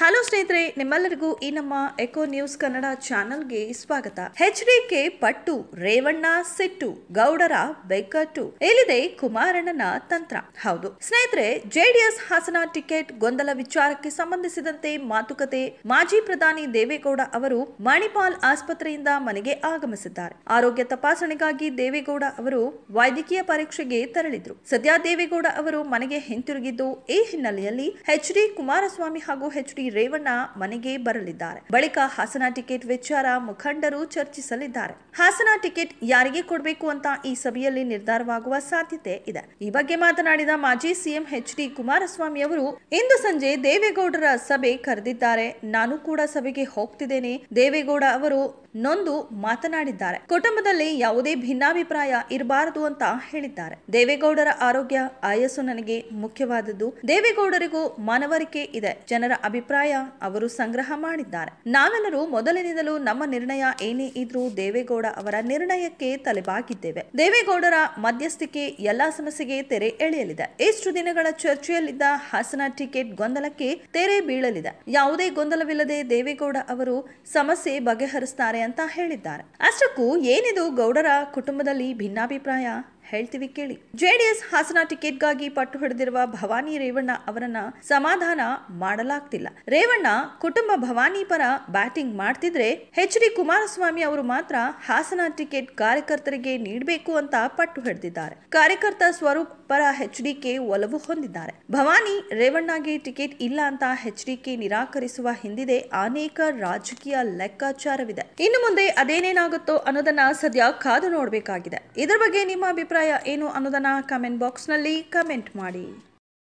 hello ಸ್ನೇಹಿತರೆ ನಿಮ್ಮೆಲ್ಲರಿಗೂ ಈ ನಮ್ಮ ಎಕೋ ನ್ಯೂಸ್ ಕನ್ನಡ ಚಾನೆಲ್ಗೆ ಸ್ವಾಗತ ಎಚ್ ಕೆ ಪಟ್ಟು ರೇವಣ್ಣ ಸಿಟ್ಟು ಗೌಡರ ಬೆಕ್ಕಟ್ಟು ಎಲ್ಲಿದೆ ಕುಮಾರಣ್ಣನ ತಂತ್ರ ಹೌದು ಸ್ನೇಹಿತರೆ ಜೆಡಿಎಸ್ ಹಾಸನ ಟಿಕೆಟ್ ಗೊಂದಲ ವಿಚಾರಕ್ಕೆ ಸಂಬಂಧಿಸಿದಂತೆ ಮಾತುಕತೆ ಮಾಜಿ ಪ್ರಧಾನಿ ದೇವೇಗೌಡ ಅವರು ಮಣಿಪಾಲ್ ಆಸ್ಪತ್ರೆಯಿಂದ ಮನೆಗೆ ಆಗಮಿಸಿದ್ದಾರೆ ಆರೋಗ್ಯ ತಪಾಸಣೆಗಾಗಿ ದೇವೇಗೌಡ ಅವರು ವೈದ್ಯಕೀಯ ಪರೀಕ್ಷೆಗೆ ತೆರಳಿದ್ರು ಸದ್ಯ ದೇವೇಗೌಡ ಅವರು ಮನೆಗೆ ಹಿಂತಿರುಗಿದ್ದು ಈ ಹಿನ್ನೆಲೆಯಲ್ಲಿ ಎಚ್ ಡಿ ಕುಮಾರಸ್ವಾಮಿ ಹಾಗೂ ಹೆಚ್ ಡಿ ರೇವಣ್ಣ ಮನೆಗೆ ಬರಲಿದ್ದಾರೆ ಬಳಿಕ ಹಾಸನ ಟಿಕೆಟ್ ವಿಚಾರ ಮುಖಂಡರು ಚರ್ಚಿಸಲಿದ್ದಾರೆ ಹಾಸನ ಟಿಕೆಟ್ ಯಾರಿಗೆ ಕೊಡಬೇಕು ಅಂತ ಈ ಸಭೆಯಲ್ಲಿ ನಿರ್ಧಾರವಾಗುವ ಸಾಧ್ಯತೆ ಇದೆ ಈ ಬಗ್ಗೆ ಮಾತನಾಡಿದ ಮಾಜಿ ಸಿಎಂ ಎಚ್ ಡಿ ಕುಮಾರಸ್ವಾಮಿ ಅವರು ಇಂದು ಸಂಜೆ ದೇವೇಗೌಡರ ಸಭೆ ಕರೆದಿದ್ದಾರೆ ನಾನು ಕೂಡ ಸಭೆಗೆ ಹೋಗ್ತಿದ್ದೇನೆ ದೇವೇಗೌಡ ಅವರು ನೊಂದು ಮಾತನಾಡಿದ್ದಾರೆ ಕುಟುಂಬದಲ್ಲಿ ಯಾವುದೇ ಭಿನ್ನಾಭಿಪ್ರಾಯ ಇರಬಾರದು ಅಂತ ಹೇಳಿದ್ದಾರೆ ದೇವೇಗೌಡರ ಆರೋಗ್ಯ ಆಯಸ್ಸು ನನಗೆ ಮುಖ್ಯವಾದದ್ದು ದೇವೇಗೌಡರಿಗೂ ಮನವರಿಕೆ ಇದೆ ಜನರ ಅಭಿಪ್ರಾಯ ಅಭಿಪ್ರಾಯ ಅವರು ಸಂಗ್ರಹ ಮಾಡಿದ್ದಾರೆ ನಾವೆಲ್ಲರೂ ಮೊದಲಿನಿಂದಲೂ ನಮ್ಮ ನಿರ್ಣಯ ಏನೇ ಇದ್ರೂ ದೇವೇಗೌಡ ಅವರ ನಿರ್ಣಯಕ್ಕೆ ತಲೆಬಾಗಿದ್ದೇವೆ ದೇವೇಗೌಡರ ಮಧ್ಯಸ್ಥಿಕೆ ಎಲ್ಲಾ ಸಮಸ್ಯೆಗೆ ತೆರೆ ಎಳೆಯಲಿದೆ ಇಷ್ಟು ದಿನಗಳ ಚರ್ಚೆಯಲ್ಲಿದ್ದ ಹಾಸನ ಟಿಕೆಟ್ ಗೊಂದಲಕ್ಕೆ ತೆರೆ ಬೀಳಲಿದೆ ಯಾವುದೇ ಗೊಂದಲವಿಲ್ಲದೆ ದೇವೇಗೌಡ ಅವರು ಸಮಸ್ಯೆ ಬಗೆಹರಿಸ್ತಾರೆ ಅಂತ ಹೇಳಿದ್ದಾರೆ ಅಷ್ಟಕ್ಕೂ ಏನಿದು ಗೌಡರ ಕುಟುಂಬದಲ್ಲಿ ಭಿನ್ನಾಭಿಪ್ರಾಯ ಹೇಳ್ತೀವಿ ಕೇಳಿ ಜೆಡಿಎಸ್ ಹಾಸನ ಟಿಕೆಟ್ಗಾಗಿ ಪಟ್ಟು ಹಿಡಿದಿರುವ ಭವಾನಿ ರೇವಣ್ಣ ಅವರನ್ನ ಸಮಾಧಾನ ಮಾಡಲಾಗ್ತಿಲ್ಲ ರೇವಣ್ಣ ಕುಟುಂಬ ಭವಾನಿ ಪರ ಬ್ಯಾಟಿಂಗ್ ಮಾಡ್ತಿದ್ರೆ ಹೆಚ್ ಡಿ ಕುಮಾರಸ್ವಾಮಿ ಅವರು ಮಾತ್ರ ಹಾಸನ ಟಿಕೆಟ್ ಕಾರ್ಯಕರ್ತರಿಗೆ ನೀಡಬೇಕು ಅಂತ ಪಟ್ಟು ಹಿಡಿದಿದ್ದಾರೆ ಕಾರ್ಯಕರ್ತ ಸ್ವರೂಪ್ ಪರ ಎಚ್ ಕೆ ಒಲವು ಹೊಂದಿದ್ದಾರೆ ಭವಾನಿ ರೇವಣ್ಣಗೆ ಟಿಕೆಟ್ ಇಲ್ಲ ಅಂತ ಎಚ್ ಕೆ ನಿರಾಕರಿಸುವ ಹಿಂದಿದೆ ಅನೇಕ ರಾಜಕೀಯ ಲೆಕ್ಕಾಚಾರವಿದೆ ಇನ್ನು ಮುಂದೆ ಅದೇನೇನಾಗುತ್ತೋ ಅನ್ನೋದನ್ನ ಸದ್ಯ ಕಾದು ನೋಡಬೇಕಾಗಿದೆ ಇದರ ಬಗ್ಗೆ ನಿಮ್ಮ ಅಭಿಪ್ರಾಯ ಅಭಿಪ್ರಾಯ ಏನು ಅನ್ನೋದನ್ನು ಕಮೆಂಟ್ ಬಾಕ್ಸ್ನಲ್ಲಿ ಕಮೆಂಟ್ ಮಾಡಿ